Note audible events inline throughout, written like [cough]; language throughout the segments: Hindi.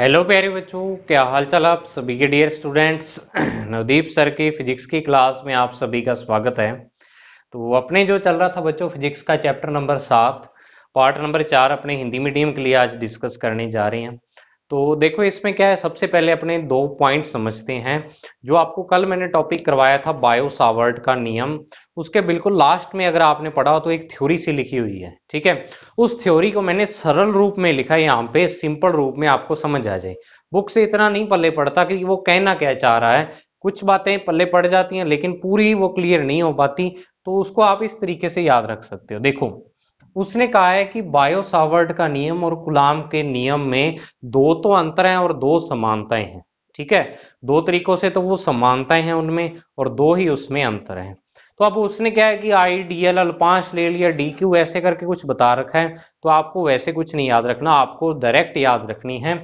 हेलो प्यारे बच्चों क्या हाल चाल आप सभी के डियर स्टूडेंट्स [clears throat] नवदीप सर की फिजिक्स की क्लास में आप सभी का स्वागत है तो अपने जो चल रहा था बच्चों फिजिक्स का चैप्टर नंबर सात पार्ट नंबर चार अपने हिंदी मीडियम के लिए आज डिस्कस करने जा रहे हैं तो देखो इसमें क्या है सबसे पहले अपने दो पॉइंट समझते हैं जो आपको कल मैंने टॉपिक करवाया था बायो सावर्ड का नियम उसके बिल्कुल लास्ट में अगर आपने पढ़ा हो तो एक थ्योरी सी लिखी हुई है ठीक है उस थ्योरी को मैंने सरल रूप में लिखा है यहाँ पे सिंपल रूप में आपको समझ आ जाए बुक से इतना नहीं पल्ले पड़ता कि वो कहना क्या चाह रहा है कुछ बातें पल्ले पड़ जाती हैं लेकिन पूरी वो क्लियर नहीं हो पाती तो उसको आप इस तरीके से याद रख सकते हो देखो उसने कहा है कि बायोसावर्ड का नियम और गुलाम के नियम में दो तो अंतर हैं और दो समानताएं हैं ठीक है दो तरीकों से तो वो समानताएं हैं उनमें और दो ही उसमें अंतर हैं तो अब उसने क्या है कि आई डी एल एल पांच ले लिया डी क्यू ऐसे करके कुछ बता रखा है तो आपको वैसे कुछ नहीं याद रखना आपको डायरेक्ट याद रखनी है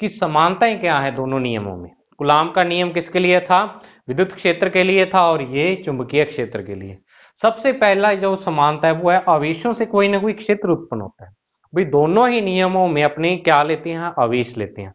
कि समानताएं क्या है दोनों नियमों में गुलाम का नियम किसके लिए था विद्युत क्षेत्र के लिए था और ये चुंबकीय क्षेत्र के लिए सबसे पहला जो समानता है वो है आवेशों से कोई ना कोई क्षेत्र उत्पन्न होता है भाई दोनों ही नियमों में अपने क्या लेते हैं आवेश लेते हैं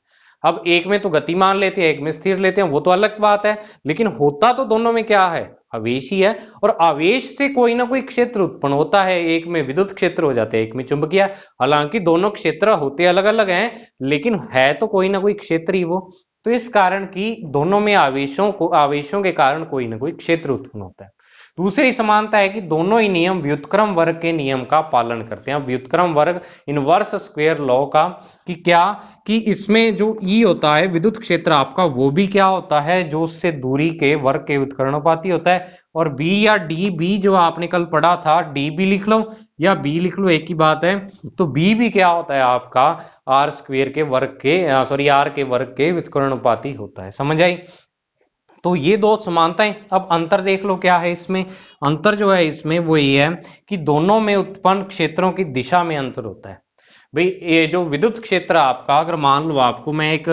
अब एक में तो गतिमान लेते हैं एक में स्थिर लेते हैं वो तो अलग बात है लेकिन होता तो दोनों में क्या है आवेश ही है और आवेश से कोई ना कोई क्षेत्र उत्पन्न होता है एक में विद्युत क्षेत्र हो जाते हैं एक में चुंबकीय हालांकि दोनों क्षेत्र होते अलग अलग हैं लेकिन है तो कोई ना कोई क्षेत्र ही वो तो इस कारण की दोनों में आवेशों को आवेशों के कारण कोई ना कोई क्षेत्र उत्पन्न होता है दूसरी समानता है कि दोनों ही नियम व्युतक्रम वर्ग के नियम का पालन करते हैं व्युतक्रम वर्ग इनवर्स स्क्वेयर लॉ का कि क्या कि इसमें जो ई e होता है विद्युत क्षेत्र आपका वो भी क्या होता है जो उससे दूरी के वर्ग के उत्कर्णोपाती होता है और बी या डी बी जो आपने कल पढ़ा था डी भी लिख लो या बी लिख लो एक ही बात है तो बी भी क्या होता है आपका आर स्क्वेयर के वर्ग के सॉरी आर के वर्ग के उत्कर्णोपाती होता है समझ आई तो ये दो समानताएं अब अंतर देख लो क्या है इसमें अंतर जो है इसमें वो ये है कि दोनों में उत्पन्न क्षेत्रों की दिशा में अंतर होता है भाई ये जो विद्युत क्षेत्र आपका अगर मान लो आपको मैं एक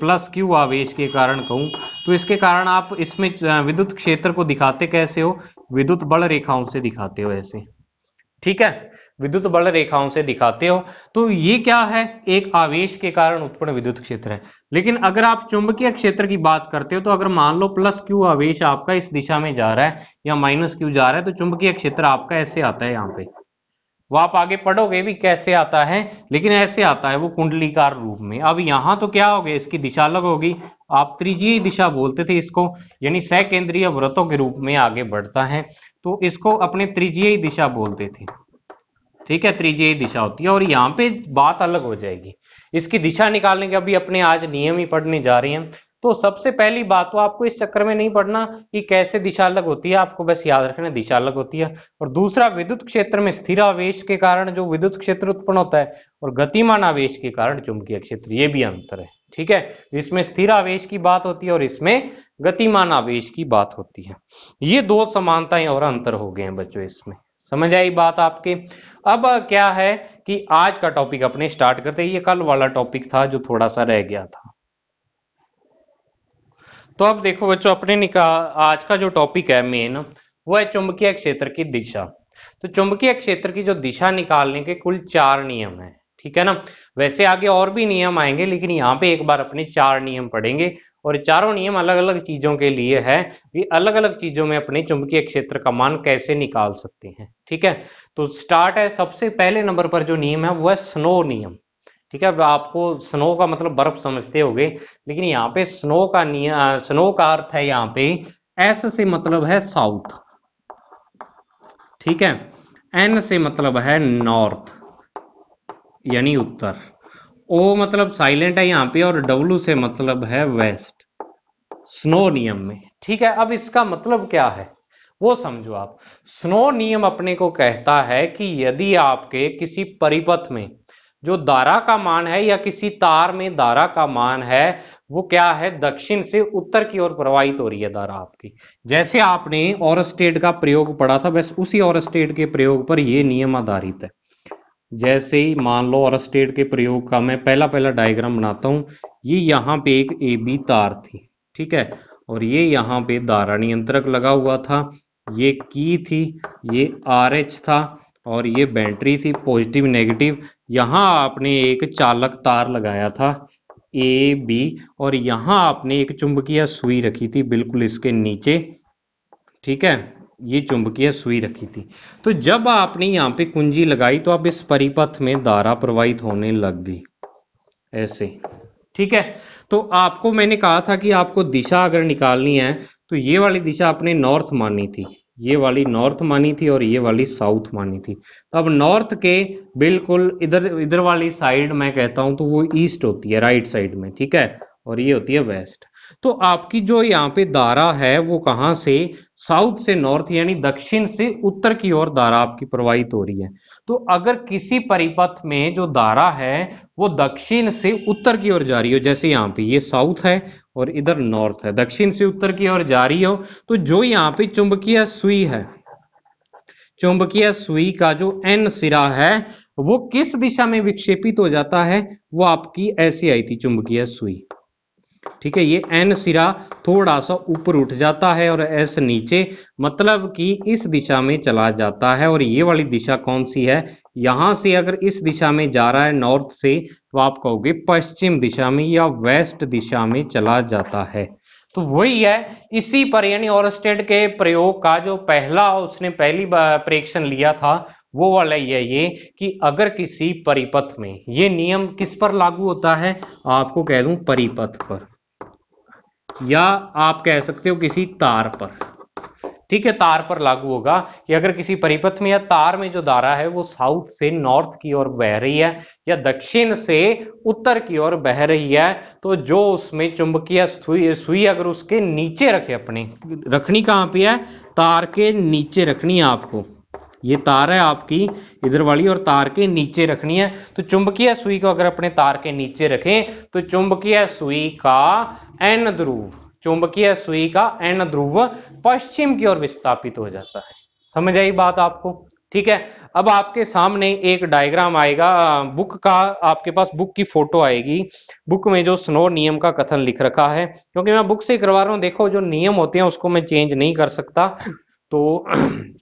प्लस क्यू आवेश के कारण कहूं तो इसके कारण आप इसमें विद्युत क्षेत्र को दिखाते कैसे हो विद्युत बल रेखाओं से दिखाते हो ऐसे ठीक है विद्युत बल रेखाओं से दिखाते हो तो ये क्या है एक आवेश के कारण उत्पन्न विद्युत क्षेत्र है लेकिन अगर आप चुंबकीय क्षेत्र की बात करते हो तो अगर मान लो प्लस क्यू आवेश आपका इस दिशा में जा रहा है या माइनस क्यू जा रहा है तो चुंबकीय क्षेत्र आपका ऐसे आता है यहाँ पे वो आप आगे पढ़ोगे भी कैसे आता है लेकिन ऐसे आता है वो कुंडलीकार रूप में अब यहां तो क्या हो गया इसकी दिशा अलग होगी आप त्रिजीय दिशा बोलते थे इसको यानी सकेंद्रीय व्रतों के रूप में आगे बढ़ता है तो इसको अपने त्रिजीय दिशा बोलते थे ठीक है त्रिजीय दिशा होती है और यहाँ पे बात अलग हो जाएगी इसकी दिशा निकालने के अभी अपने आज नियम ही पढ़ने जा रहे हैं तो सबसे पहली बात तो आपको इस चक्कर में नहीं पढ़ना कि कैसे दिशा अलग होती है आपको बस याद रखना दिशा अलग होती है और दूसरा विद्युत क्षेत्र में स्थिर आवेश के कारण जो विद्युत क्षेत्र उत्पन्न होता है और गतिमान आवेश के कारण चुंबकीय क्षेत्र ये भी अंतर है ठीक है इसमें स्थिर आवेश की बात होती है और इसमें गतिमान आवेश की बात होती है ये दो समानताएं और अंतर हो गए हैं बच्चों इसमें समझ आई बात आपके अब क्या है कि आज का टॉपिक अपने स्टार्ट करते ये कल वाला टॉपिक था जो थोड़ा सा रह गया था तो अब देखो बच्चों अपने निकाल आज का जो टॉपिक है मेन वो है चुंबकीय क्षेत्र की दिशा तो चुंबकीय क्षेत्र की जो दिशा निकालने के कुल चार नियम है ठीक है ना वैसे आगे और भी नियम आएंगे लेकिन यहाँ पे एक बार अपने चार नियम पढ़ेंगे और चारों नियम अलग अलग चीजों के लिए है कि अलग अलग चीजों में अपने चुंबकीय क्षेत्र का मान कैसे निकाल सकते हैं ठीक है तो स्टार्ट है सबसे पहले नंबर पर जो नियम है वह स्नो नियम ठीक है आपको स्नो का मतलब बर्फ समझते होगे लेकिन यहाँ पे स्नो का नियम स्नो का अर्थ है यहाँ पे एस से मतलब है साउथ ठीक है एन से मतलब है नॉर्थ यानी उत्तर ओ मतलब साइलेंट है यहां पे और डब्लू से मतलब है वेस्ट स्नो नियम में ठीक है अब इसका मतलब क्या है वो समझो आप स्नो नियम अपने को कहता है कि यदि आपके किसी परिपथ में जो दारा का मान है या किसी तार में दारा का मान है वो क्या है दक्षिण से उत्तर की ओर प्रवाहित हो रही है दारा आपकी जैसे आपने और स्टेट का प्रयोग पढ़ा था बस उसी और स्टेट के प्रयोग पर यह नियम आधारित है जैसे ही मान लो स्टेट के प्रयोग का मैं पहला पहला डायग्राम बनाता हूँ ये यहाँ पे एक ए बी तार थी ठीक है और ये यहाँ पे धारा नियंत्रक लगा हुआ था ये की थी ये आर एच था और ये बैटरी थी पॉजिटिव नेगेटिव यहाँ आपने एक चालक तार लगाया था ए बी और यहाँ आपने एक चुंबकीय सुई रखी थी बिल्कुल इसके नीचे ठीक है ये चुंबकीय सुई रखी थी तो जब आपने यहां पे कुंजी लगाई तो आप इस परिपथ में धारा प्रवाहित होने लग गई ऐसे ठीक है तो आपको मैंने कहा था कि आपको दिशा अगर निकालनी है तो ये वाली दिशा आपने नॉर्थ मानी थी ये वाली नॉर्थ मानी थी और ये वाली साउथ मानी थी तो अब नॉर्थ के बिल्कुल इधर इधर वाली साइड मैं कहता हूं तो वो ईस्ट होती है राइट साइड में ठीक है और ये होती है वेस्ट तो आपकी जो यहाँ पे दारा है वो कहां से साउथ से नॉर्थ यानी दक्षिण से उत्तर की ओर धारा आपकी प्रवाहित हो रही है तो अगर किसी परिपथ में जो धारा है वो दक्षिण से उत्तर की ओर जा रही हो जैसे यहाँ पे ये साउथ है और इधर नॉर्थ है दक्षिण से उत्तर की ओर जा रही हो तो जो यहाँ पे चुंबकीय सुई है चुंबकीय सुई का जो एन सिरा है वो किस दिशा में विक्षेपित हो जाता है वो आपकी ऐसी आई थी चुंबकीय सुई ठीक है ये एन सिरा थोड़ा सा ऊपर उठ जाता है और एस नीचे मतलब कि इस दिशा में चला जाता है और ये वाली दिशा कौन सी है यहां से अगर इस दिशा में जा रहा है नॉर्थ से तो आप कहोगे पश्चिम दिशा में या वेस्ट दिशा में चला जाता है तो वही है इसी पर यानी ऑरस्टेड के प्रयोग का जो पहला उसने पहली प्रेक्षण लिया था वो वाला यह ये कि अगर किसी परिपथ में ये नियम किस पर लागू होता है आपको कह दूं परिपथ पर या आप कह सकते हो किसी तार पर ठीक है तार पर लागू होगा कि अगर किसी परिपथ में या तार में जो धारा है वो साउथ से नॉर्थ की ओर बह रही है या दक्षिण से उत्तर की ओर बह रही है तो जो उसमें चुंबकीय सुई, अगर उसके नीचे रखे अपने रखनी कहां पे है तार के नीचे रखनी है आपको ये तार है आपकी इधर वाली और तार के नीचे रखनी है तो चुंबकीय सुई को अगर अपने तार के नीचे रखें तो चुंबकीय सुई का एन ध्रुव चुंबकीय सुई का एन ध्रुव पश्चिम की ओर विस्थापित हो जाता है समझ आई बात आपको ठीक है अब आपके सामने एक डायग्राम आएगा बुक का आपके पास बुक की फोटो आएगी बुक में जो स्नो नियम का कथन लिख रखा है क्योंकि मैं बुक से करवा रहा हूं देखो जो नियम होते हैं उसको मैं चेंज नहीं कर सकता तो [clears throat]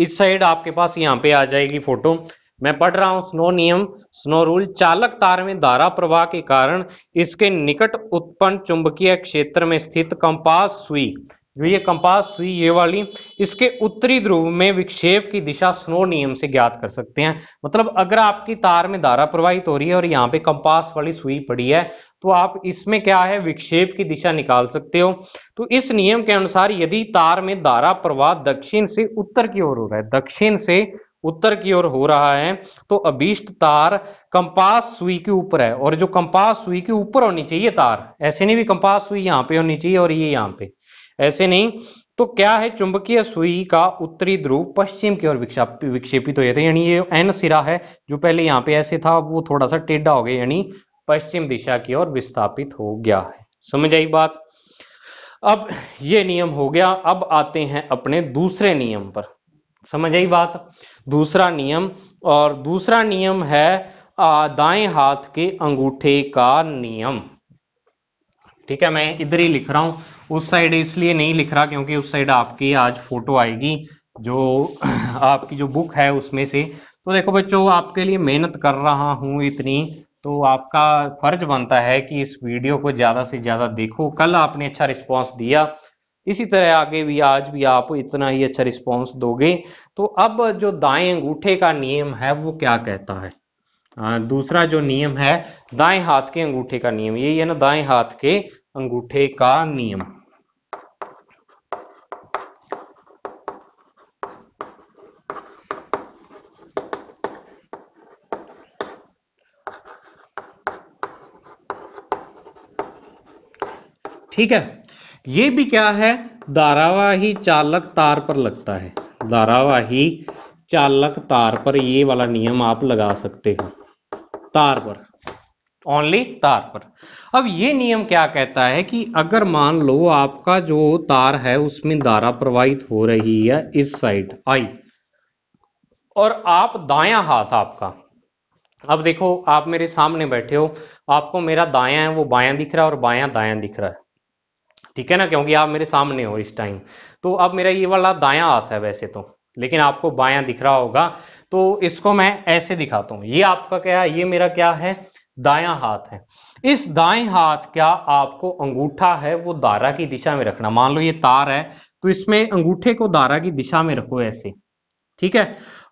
इस साइड आपके पास यहाँ पे आ जाएगी फोटो मैं पढ़ रहा हूं स्नो नियम स्नो रूल चालक तार में धारा प्रवाह के कारण इसके निकट उत्पन्न चुंबकीय क्षेत्र में स्थित कंपास सुई ये कंपास सुई ये वाली इसके उत्तरी ध्रुव में विक्षेप की दिशा स्नो नियम से ज्ञात कर सकते हैं मतलब अगर आपकी तार में धारा प्रवाहित हो रही है और यहाँ पे कंपास वाली सुई पड़ी है तो आप इसमें क्या है विक्षेप की दिशा निकाल सकते हो तो इस नियम के अनुसार यदि तार में धारा प्रवाह दक्षिण से उत्तर की ओर हो रहा है दक्षिण से उत्तर की ओर हो रहा है तो अभीष्ट तार कंपास सुई के ऊपर है और जो कंपास सुई के ऊपर होनी चाहिए तार ऐसे नहीं भी कंपास सुई यहाँ पे होनी चाहिए और ये यहाँ पे ऐसे नहीं तो क्या है चुंबकीय सुई का उत्तरी ध्रुव पश्चिम की ओर विक्षेपित हो जाता है यानी ये एन सिरा है जो पहले यहाँ पे ऐसे था वो थोड़ा सा टेढ़ा हो गया यानी पश्चिम दिशा की ओर विस्थापित हो गया है समझ आई बात अब ये नियम हो गया अब आते हैं अपने दूसरे नियम पर समझ आई बात दूसरा नियम और दूसरा नियम है दाएं हाथ के अंगूठे का नियम ठीक है मैं इधर ही लिख रहा हूं उस साइड इसलिए नहीं लिख रहा क्योंकि उस साइड आपकी आज फोटो आएगी जो [clears throat] आपकी जो बुक है उसमें से तो देखो बच्चों आपके लिए मेहनत कर रहा हूं इतनी तो आपका फर्ज बनता है कि इस वीडियो को ज़्यादा से ज़्यादा देखो कल आपने अच्छा रिस्पॉन्स दिया इसी तरह आगे भी आज भी आप इतना ही अच्छा रिस्पॉन्स दोगे तो अब जो दाएं अंगूठे का नियम है वो क्या कहता है आ, दूसरा जो नियम है दाएं हाथ के अंगूठे का नियम यही है ना दाएं हाथ के अंगूठे का नियम ठीक है ये भी क्या है धारावाही चालक तार पर लगता है धारावाही चालक तार पर ये वाला नियम आप लगा सकते हो तार पर ओनली तार पर अब ये नियम क्या कहता है कि अगर मान लो आपका जो तार है उसमें धारा प्रवाहित हो रही है इस साइड आई और आप दायां हाथ आपका अब देखो आप मेरे सामने बैठे हो आपको मेरा दायां है वो बायां दिख रहा है और बायां दायां दिख रहा है ठीक है ना क्योंकि आप मेरे सामने हो इस टाइम तो अब मेरा ये वाला दाया हाथ है वैसे तो लेकिन आपको बाया दिख रहा होगा तो इसको मैं ऐसे दिखाता हूं ये आपका क्या है ये मेरा क्या है दाया हाथ है इस दाएं हाथ क्या आपको अंगूठा है वो दारा की दिशा में रखना मान लो ये तार है तो इसमें अंगूठे को दारा की दिशा में रखो ऐसे ठीक है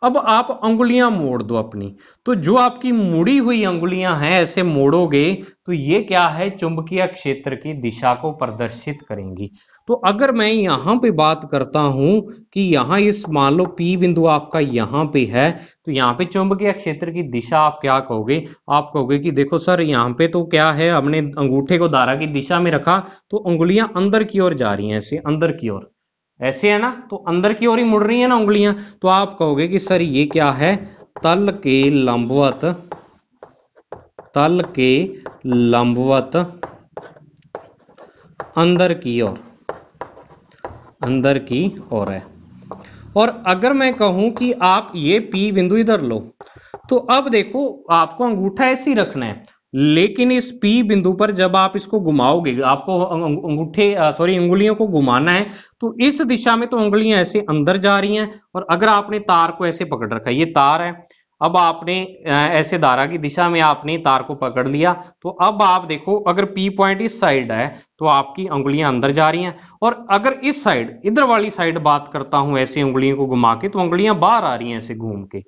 अब आप अंगुलियां मोड़ दो अपनी तो जो आपकी मुड़ी हुई अंगुलियां हैं ऐसे मोड़ोगे तो ये क्या है चुंबकीय क्षेत्र की दिशा को प्रदर्शित करेंगी तो अगर मैं यहां पे बात करता हूं कि यहां इस मान लो पी बिंदु आपका यहां पे है तो यहाँ पे चुंबकीय क्षेत्र की दिशा आप क्या कहोगे आप कहोगे कि देखो सर यहाँ पे तो क्या है हमने अंगूठे को धारा की दिशा में रखा तो उंगुलियां अंदर की ओर जा रही है ऐसे अंदर की ओर ऐसे है ना तो अंदर की ओर ही मुड़ रही है ना उंगलियां तो आप कहोगे कि सर ये क्या है तल के लंबवत तल के लंबवत अंदर की ओर अंदर की ओर है और अगर मैं कहूं कि आप ये पी बिंदु इधर लो तो अब देखो आपको अंगूठा ऐसे ही रखना है लेकिन इस पी बिंदु पर जब आप इसको घुमाओगे आपको अंगूठे सॉरी उंगलियों को घुमाना है तो इस दिशा में तो उंगलियां ऐसे अंदर जा रही हैं और अगर आपने तार को ऐसे पकड़ रखा ये तार है अब आपने ऐसे धारा की दिशा में आपने तार को पकड़ लिया तो अब आप देखो अगर पी पॉइंट इस साइड है तो आपकी उंगलियां अंदर जा रही हैं और अगर इस साइड इधर वाली साइड बात करता हूं ऐसे उंगलियों को घुमा के तो उंगलियां बाहर आ रही हैं ऐसे घूम के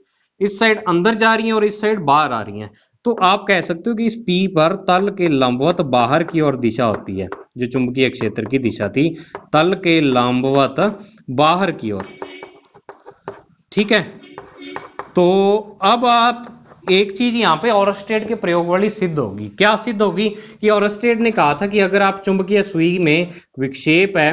इस साइड अंदर जा रही हैं और इस साइड बाहर आ रही हैं तो आप कह सकते हो कि इस पी पर तल के लंबवत बाहर की ओर दिशा होती है जो चुंबकीय क्षेत्र की दिशा थी तल के लंबवत बाहर की ओर ठीक है तो अब आप एक चीज यहां पे ऑरस्टेड के प्रयोग वाली सिद्ध होगी क्या सिद्ध होगी कि ऑरस्टेड ने कहा था कि अगर आप चुंबकीय सुई में विक्षेप है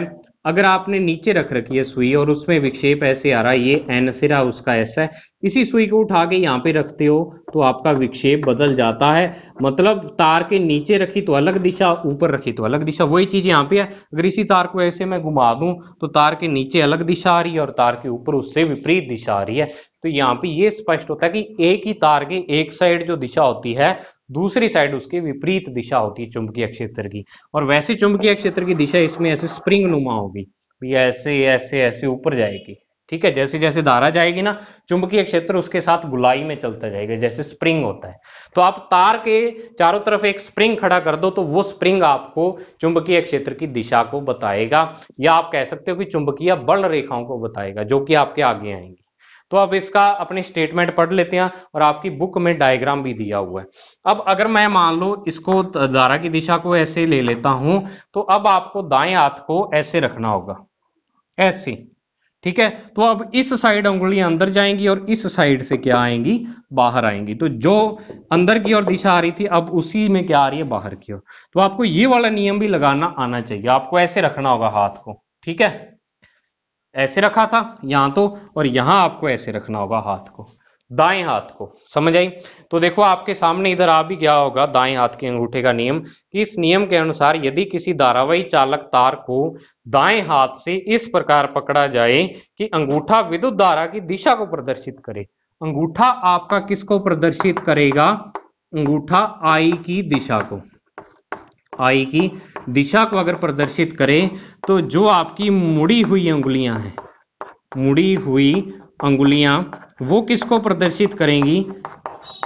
अगर आपने नीचे रख रखी है सुई और उसमें विक्षेप ऐसे आ रहा है ये एन सिरा उसका ऐसा है इसी सुई को उठा के यहाँ पे रखते हो तो आपका विक्षेप बदल जाता है मतलब तार के नीचे रखी तो अलग दिशा ऊपर रखी तो अलग दिशा वही चीज यहाँ पे है अगर इसी तार को ऐसे मैं घुमा दूं तो तार के नीचे अलग दिशा आ रही है और तार के ऊपर उससे विपरीत दिशा आ रही है तो यहाँ पे ये स्पष्ट होता है कि एक ही तार के एक साइड जो दिशा होती है दूसरी साइड उसकी विपरीत दिशा होती है चुंबकीय क्षेत्र की और वैसे चुंबकीय क्षेत्र की दिशा इसमें ऐसे स्प्रिंग नुमा होगी तो ऐसे ऐसे ऐसे ऊपर जाएगी ठीक है जैसे जैसे धारा जाएगी ना चुंबकीय क्षेत्र उसके साथ गुलाई में चलता जाएगा जैसे स्प्रिंग होता है तो आप तार के चारों तरफ एक स्प्रिंग खड़ा कर दो तो वो स्प्रिंग आपको चुंबकीय क्षेत्र की दिशा को बताएगा या आप कह सकते हो कि चुंबकीय बल रेखाओं को बताएगा जो कि आपके आगे आएंगी तो अब इसका अपनी स्टेटमेंट पढ़ लेते हैं और आपकी बुक में डायग्राम भी दिया हुआ है अब अगर मैं मान लो इसको धारा की दिशा को ऐसे ले लेता हूं तो अब आपको दाएं हाथ को ऐसे रखना होगा ऐसे ठीक है तो अब इस साइड उंगलियां अंदर जाएंगी और इस साइड से क्या आएंगी बाहर आएंगी तो जो अंदर की ओर दिशा आ रही थी अब उसी में क्या आ रही है बाहर की ओर तो आपको ये वाला नियम भी लगाना आना चाहिए आपको ऐसे रखना होगा हाथ को ठीक है ऐसे रखा था यहां तो और यहां आपको ऐसे रखना होगा हाथ को दाएं हाथ को समझ आई तो देखो आपके सामने इधर आ भी गया होगा दाएं हाथ के अंगूठे का नियम कि इस नियम के अनुसार यदि किसी धारावाही चालक तार को दाएं हाथ से इस प्रकार पकड़ा जाए कि अंगूठा विद्युत धारा की दिशा को प्रदर्शित करे अंगूठा आपका किसको प्रदर्शित करेगा अंगूठा आई की दिशा को आई की दिशा को अगर प्रदर्शित करें तो जो आपकी मुड़ी हुई उंगुलियां हैं मुड़ी हुई उंगुलियां वो किसको प्रदर्शित करेंगी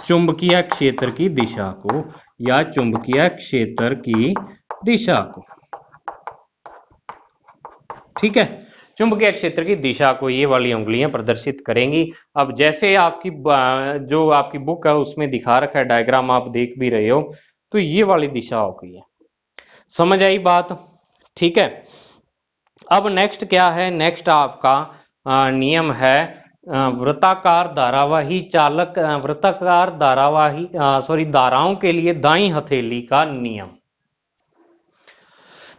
चुंबकीय क्षेत्र की दिशा को या चुंबकीय क्षेत्र की दिशा को ठीक है चुंबकीय क्षेत्र की दिशा को ये वाली उंगलियां प्रदर्शित करेंगी अब जैसे आपकी जो आपकी बुक है उसमें दिखा रखा है डायग्राम आप देख भी रहे हो तो ये वाली दिशा हो गई है समझ आई बात ठीक है अब नेक्स्ट क्या है नेक्स्ट आपका नियम है वृत्ताकार धारावाही चालक वृत्ताकार धारावाही सॉरी धाराओं के लिए दाई हथेली का नियम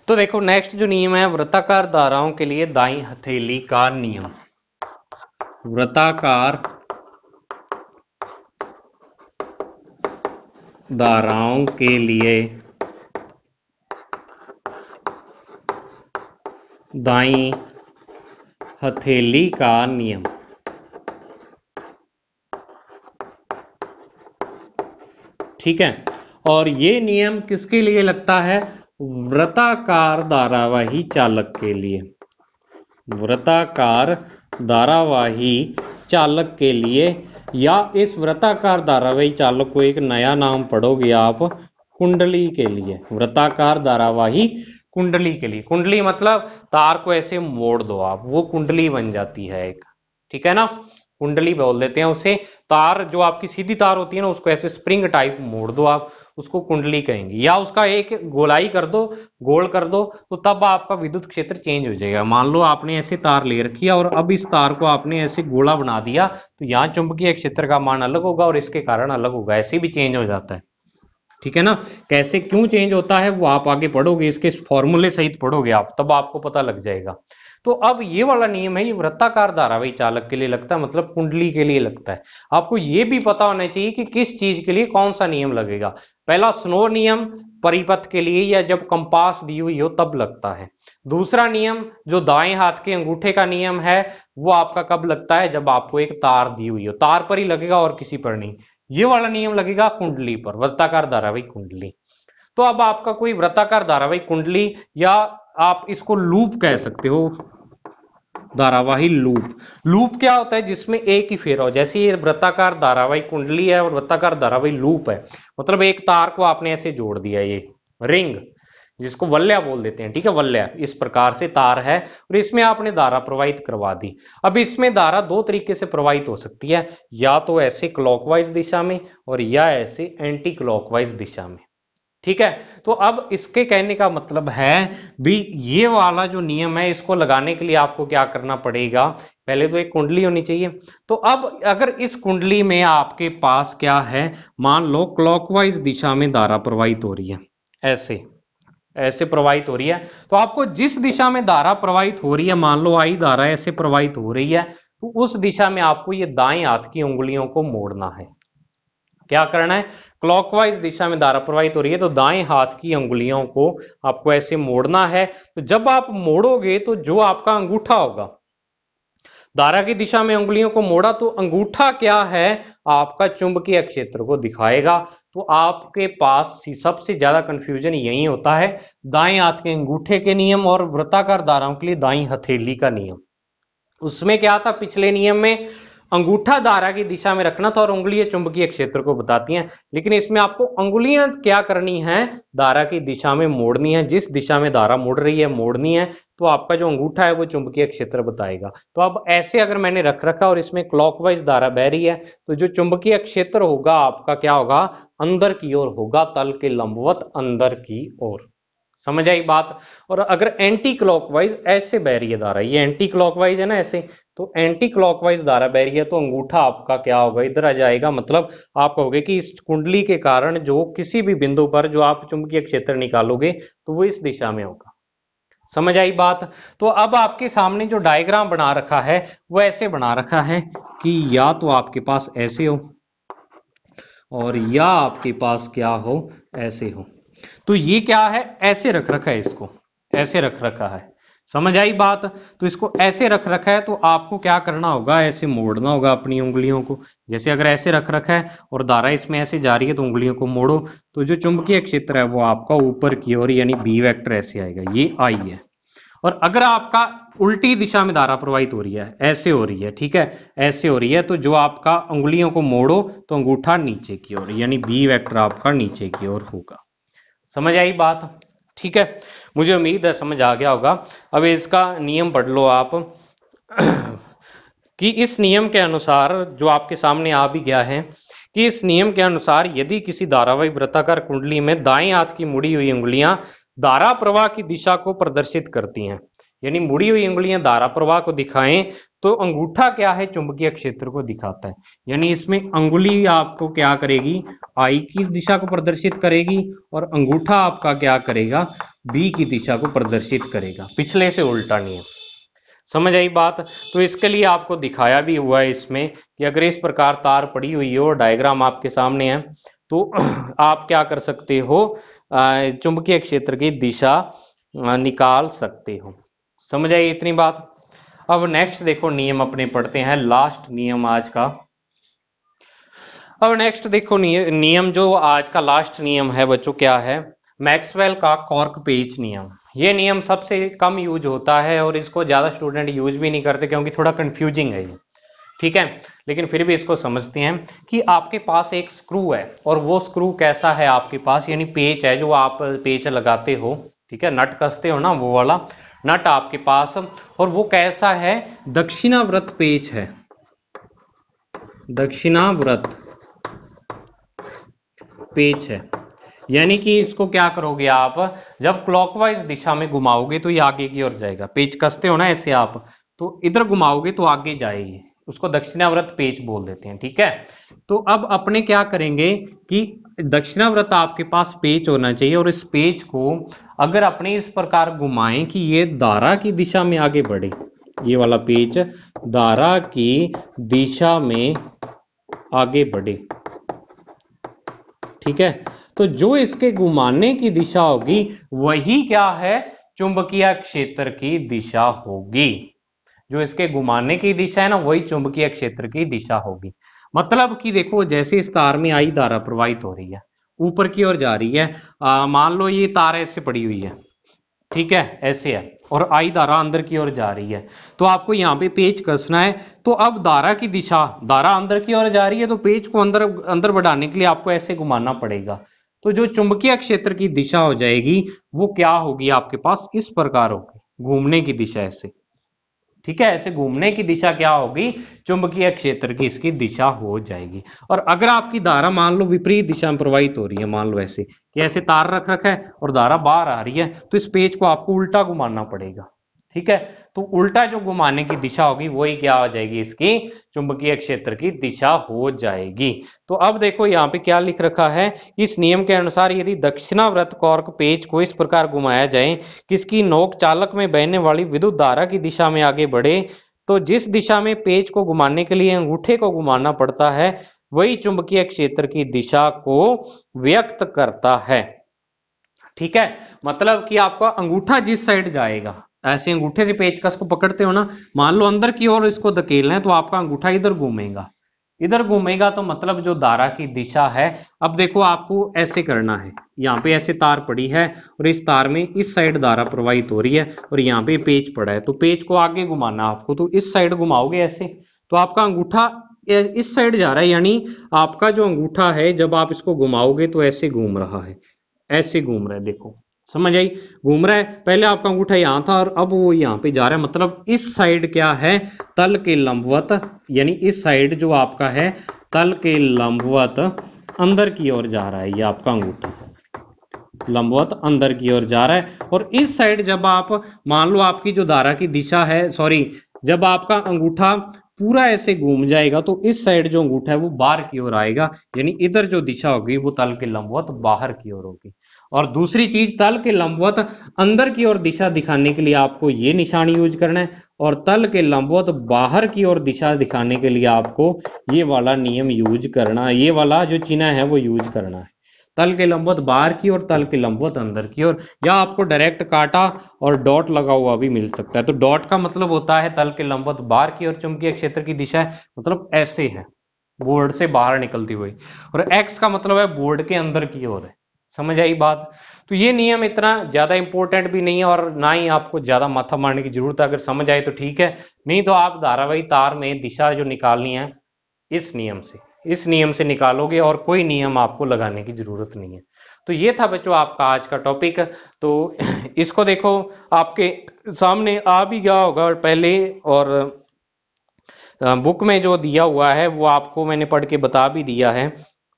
तो देखो नेक्स्ट जो नियम है वृत्ताकार धाराओं के लिए दाई हथेली का नियम वृत्ताकार धाराओं के लिए दाई हथेली का नियम ठीक है और ये नियम किसके लिए लगता है व्रताकार धारावाही चालक के लिए व्रताकार धारावाही चालक के लिए या इस व्रताकार धारावाही चालक को एक नया नाम पढ़ोगे आप कुंडली के लिए व्रताकार धारावाही कुंडली के लिए कुंडली मतलब तार को ऐसे मोड़ दो आप वो कुंडली बन जाती है एक ठीक है ना कुंडली बोल देते हैं उसे तार जो आपकी सीधी तार होती है ना उसको ऐसे स्प्रिंग टाइप मोड़ दो आप उसको कुंडली कहेंगे या उसका एक गोलाई कर दो गोल कर दो तो तब आपका विद्युत क्षेत्र चेंज हो जाएगा मान लो आपने ऐसे तार ले रखी है और अब इस तार को आपने ऐसे गोला बना दिया तो यहाँ चुंबकीय क्षेत्र का मान अलग होगा और इसके कारण अलग होगा ऐसे भी चेंज हो जाता है ठीक है ना कैसे क्यों चेंज होता है वो आप आगे पढ़ोगे इसके फॉर्मूले सहित पढ़ोगे आप तब आपको पता लग जाएगा तो अब ये वाला नियम है ये वृत्ताकार धारावाही चालक के लिए लगता है मतलब कुंडली के लिए लगता है आपको ये भी पता होना चाहिए कि किस चीज के लिए कौन सा नियम लगेगा पहला स्नो नियम परिपथ के लिए या जब कंपास दी हुई हो तब लगता है दूसरा नियम जो दाएं हाथ के अंगूठे का नियम है वो आपका कब लगता है जब आपको एक तार दी हुई हो तार पर ही लगेगा और किसी पर नहीं ये वाला नियम लगेगा कुंडली पर वृत्ताकार धारावाहिक कुंडली तो अब आपका कोई वृत्ताकार धारावाहिक कुंडली या आप इसको लूप कह सकते हो धारावाही लूप लूप क्या होता है जिसमें एक ही फेरा हो जैसे ये वृत्ताकार धारावाही कुंडली है और वृत्ताकार धारावाही लूप है मतलब एक तार को आपने ऐसे जोड़ दिया ये रिंग जिसको वल्या बोल देते हैं ठीक है वल्या इस प्रकार से तार है और इसमें आपने धारा प्रवाहित करवा दी अब इसमें धारा दो तरीके से प्रवाहित हो सकती है या तो ऐसे क्लॉकवाइज दिशा में और या ऐसे एंटी क्लॉकवाइज दिशा में ठीक है तो अब इसके कहने का मतलब है भी ये वाला जो नियम है इसको लगाने के लिए आपको क्या करना पड़ेगा पहले तो एक कुंडली होनी चाहिए तो अब अगर इस कुंडली में आपके पास क्या है मान लो क्लॉकवाइज दिशा में धारा प्रवाहित हो रही है ऐसे ऐसे प्रवाहित हो रही है तो आपको जिस दिशा में धारा प्रवाहित हो रही है मान लो आई धारा ऐसे प्रवाहित हो रही है तो उस दिशा में आपको ये दाएं हाथ की उंगलियों को मोड़ना है क्या करना है क्लॉकवाइज दिशा में धारा प्रवाहित हो रही है तो दाएं हाथ की उंगलियों को आपको ऐसे मोड़ना है तो जब आप मोड़ोगे तो जो आपका अंगूठा होगा धारा की दिशा में उंगलियों को मोड़ा तो अंगूठा क्या है आपका चुंबकीय क्षेत्र को दिखाएगा तो आपके पास सबसे ज्यादा कंफ्यूजन यही होता है दाएं हाथ के अंगूठे के नियम और वृत्ताकार दाराओं के लिए दाई हथेली का नियम उसमें क्या था पिछले नियम में अंगूठा धारा की दिशा में रखना था और उंगलियां चुंबकीय क्षेत्र को बताती हैं लेकिन इसमें आपको उंगलियां क्या करनी है धारा की दिशा में मोड़नी है जिस दिशा में धारा मुड़ रही है मोड़नी है तो आपका जो अंगूठा है वो चुंबकीय क्षेत्र बताएगा तो अब ऐसे अगर मैंने रख रखा और इसमें क्लॉकवाइज धारा बह रही है तो जो चुंबकीय क्षेत्र होगा आपका क्या होगा अंदर की ओर होगा तल के लंबवत अंदर की ओर समझ आई बात और अगर एंटी क्लॉकवाइज ऐसे बैरियर है धारा ये एंटी क्लॉकवाइज है ना ऐसे तो एंटी क्लॉकवाइज धारा बह है तो अंगूठा आपका क्या होगा इधर आ जाएगा मतलब आप कहोगे कि इस कुंडली के कारण जो किसी भी बिंदु पर जो आप चुंबकीय क्षेत्र निकालोगे तो वो इस दिशा में होगा समझ आई बात तो अब आपके सामने जो डायग्राम बना रखा है वो ऐसे बना रखा है कि या तो आपके पास ऐसे हो और या आपके पास क्या हो ऐसे हो तो ये क्या है ऐसे रख रखा है इसको ऐसे रख रखा है समझ आई बात तो इसको ऐसे रख रखा है तो आपको क्या करना होगा ऐसे मोड़ना होगा अपनी उंगलियों को जैसे अगर ऐसे रख रखा है और धारा इसमें ऐसे जा रही है तो उंगलियों को मोड़ो तो जो चुंबकीय क्षेत्र है वो आपका ऊपर की ओर यानी बी वेक्टर ऐसे आएगा ये आई है और अगर आपका उल्टी दिशा में धारा प्रवाहित हो रही है ऐसे हो रही है ठीक है ऐसे हो रही है तो जो आपका उंगलियों को मोड़ो तो अंगूठा नीचे की ओर यानी बी वैक्टर आपका नीचे की ओर होगा समझ आई बात ठीक है मुझे उम्मीद है समझ आ गया होगा अब इसका नियम पढ़ लो आप कि इस नियम के अनुसार जो आपके सामने आ भी गया है कि इस नियम के अनुसार यदि किसी धारावाही व्रताकार कुंडली में दाएं हाथ की मुड़ी हुई उंगलियां धारा प्रवाह की दिशा को प्रदर्शित करती हैं यानी मुड़ी हुई उंगलियां धारा प्रवाह को दिखाएं तो अंगूठा क्या है चुंबकीय क्षेत्र को दिखाता है यानी इसमें अंगुली आपको क्या करेगी आई की दिशा को प्रदर्शित करेगी और अंगूठा आपका क्या करेगा बी की दिशा को प्रदर्शित करेगा पिछले से उल्टा नियम समझ आई बात तो इसके लिए आपको दिखाया भी हुआ है इसमें कि अगर इस प्रकार तार पड़ी हुई हो डायग्राम आपके सामने है तो [clears throat] आप क्या कर सकते हो चुंबकीय क्षेत्र की दिशा निकाल सकते हो समझ आई इतनी बात अब नेक्स्ट देखो नियम अपने पढ़ते हैं लास्ट नियम आज का अब नेक्स्ट देखो नियम जो आज का लास्ट नियम है बच्चों क्या है मैक्सवेल का कॉर्क पेज नियम ये नियम सबसे कम यूज होता है और इसको ज्यादा स्टूडेंट यूज भी नहीं करते क्योंकि थोड़ा कंफ्यूजिंग है ये ठीक है लेकिन फिर भी इसको समझते हैं कि आपके पास एक स्क्रू है और वो स्क्रू कैसा है आपके पास यानी पेच है जो आप पेच लगाते हो ठीक है नट कसते हो ना वो वाला नट आपके पास और वो कैसा है दक्षिणाव्रत पेच है दक्षिणाव्रत पेच है यानी कि इसको क्या करोगे आप जब क्लॉकवाइज दिशा में घुमाओगे तो ये आगे की ओर जाएगा पेच कसते हो ना ऐसे आप तो इधर घुमाओगे तो आगे जाएगी उसको दक्षिणाव्रत पेच बोल देते हैं ठीक है तो अब अपने क्या करेंगे कि दक्षिणाव्रत आपके पास पेच होना चाहिए और इस पेच को अगर अपने इस प्रकार घुमाएं कि ये धारा की दिशा में आगे बढ़े ये वाला पेच धारा की दिशा में आगे बढ़े ठीक है तो जो इसके घुमाने की दिशा होगी वही क्या है चुंबकीय क्षेत्र की दिशा होगी जो इसके घुमाने की दिशा है ना वही चुंबकीय क्षेत्र की दिशा होगी मतलब कि देखो जैसे इस तार में आई धारा प्रवाहित हो रही है ऊपर की ओर जा रही है मान लो ये तार ऐसे पड़ी हुई है ठीक है ऐसे है और आई धारा अंदर की ओर जा रही है तो आपको यहाँ पे पेज कसना है तो अब धारा की दिशा धारा अंदर की ओर जा रही है तो पेज को अंदर अंदर बढ़ाने के लिए आपको ऐसे घुमाना पड़ेगा तो जो चुंबकीय क्षेत्र की दिशा हो जाएगी वो क्या होगी आपके पास इस प्रकार होगी घूमने की दिशा ऐसे ठीक है ऐसे घूमने की दिशा क्या होगी चुंबकीय क्षेत्र की इसकी दिशा हो जाएगी और अगर आपकी धारा मान लो विपरीत दिशा में प्रवाहित हो रही है मान लो ऐसे कि ऐसे तार रख रखा है और धारा बाहर आ रही है तो इस पेज को आपको उल्टा घुमाना पड़ेगा ठीक है तो उल्टा जो घुमाने की दिशा होगी वही क्या हो जाएगी इसकी चुंबकीय क्षेत्र की दिशा हो जाएगी तो अब देखो यहाँ पे क्या लिख रखा है इस नियम के अनुसार यदि दक्षिणाव्रत कॉर्क पेज को इस प्रकार घुमाया जाए किसकी नोक चालक में बहने वाली विद्युत धारा की दिशा में आगे बढ़े तो जिस दिशा में पेज को घुमाने के लिए अंगूठे को घुमाना पड़ता है वही चुंबकीय क्षेत्र की दिशा को व्यक्त करता है ठीक है मतलब कि आपका अंगूठा जिस साइड जाएगा ऐसे अंगूठे से पेचकस को पकड़ते हो ना मान लो अंदर की ओर इसको धकेलना है तो आपका अंगूठा इधर घूमेगा इधर घूमेगा तो मतलब जो धारा की दिशा है अब देखो आपको ऐसे करना है यहाँ पे ऐसे तार पड़ी है और इस तार में इस साइड धारा प्रवाहित हो रही है और यहाँ पे पेच पड़ा है तो पेच को आगे घुमाना आपको तो इस साइड घुमाओगे ऐसे तो आपका अंगूठा इस साइड जा रहा है यानी आपका जो अंगूठा है जब आप इसको घुमाओगे तो ऐसे घूम रहा है ऐसे घूम रहा है देखो समझ आई घूम रहा है पहले आपका अंगूठा यहाँ था और अब वो यहाँ पे जा रहा है मतलब इस साइड क्या है तल के लंबवत यानी इस साइड जो आपका है तल के लंबवत अंदर की ओर जा रहा है ये आपका अंगूठा लंबवत अंदर की ओर जा रहा है और इस साइड जब आप मान लो आपकी जो धारा की दिशा है सॉरी जब आपका अंगूठा पूरा ऐसे घूम जाएगा तो इस साइड जो अंगूठा है वो बाहर की ओर आएगा यानी इधर जो दिशा होगी वो तल के लंबवत बाहर की ओर होगी और दूसरी चीज तल के लंबवत अंदर की ओर दिशा दिखाने के लिए आपको ये निशान यूज करना है और तल के लंबवत बाहर की ओर दिशा दिखाने के लिए आपको ये वाला नियम यूज करना ये वाला जो चिन्ह है वो यूज करना है तल के लंबवत बाहर की ओर तल के लंबवत अंदर की ओर या आपको डायरेक्ट काटा और डॉट लगा हुआ भी मिल सकता है तो डॉट का मतलब होता है तल के लंबवत बाहर की ओर चुंबकीय क्षेत्र की दिशा है मतलब ऐसे है बोर्ड से बाहर निकलती हुई और एक्स का मतलब है बोर्ड के अंदर की ओर है समझ आई बात तो ये नियम इतना ज्यादा इंपॉर्टेंट भी नहीं है और ना ही आपको ज्यादा माथा मारने की जरूरत है अगर समझ आए तो ठीक है नहीं तो आप धारावाही तार में दिशा जो निकालनी है इस नियम से इस नियम से निकालोगे और कोई नियम आपको लगाने की जरूरत नहीं है तो ये था बच्चों आपका आज का टॉपिक तो [clears throat] इसको देखो आपके सामने आ भी गया होगा और पहले और बुक में जो दिया हुआ है वो आपको मैंने पढ़ के बता भी दिया है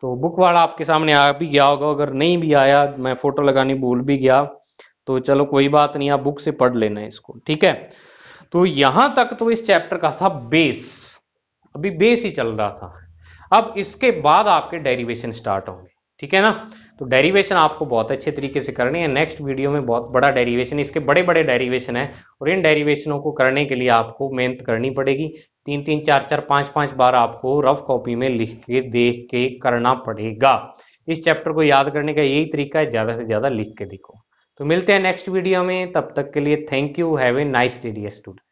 तो बुक वाला आपके सामने आ भी गया होगा अगर नहीं भी आया मैं फोटो लगानी भूल भी गया तो चलो कोई बात नहीं आप बुक से पढ़ लेना है इसको ठीक है तो यहां तक तो इस चैप्टर का था बेस अभी बेस ही चल रहा था अब इसके बाद आपके डेरिवेशन स्टार्ट होंगे ठीक है ना तो डेरिवेशन आपको बहुत अच्छे तरीके से करनी है नेक्स्ट वीडियो में बहुत बड़ा डेरिवेशन इसके बड़े बड़े डेरिवेशन है और इन डेरिवेशनों को करने के लिए आपको मेहनत करनी पड़ेगी तीन तीन चार चार पांच पांच बार आपको रफ कॉपी में लिख के देख के करना पड़ेगा इस चैप्टर को याद करने का यही तरीका है ज़्यादा से ज़्यादा लिख के देखो तो मिलते हैं नेक्स्ट वीडियो में तब तक के लिए thank you have a nice day student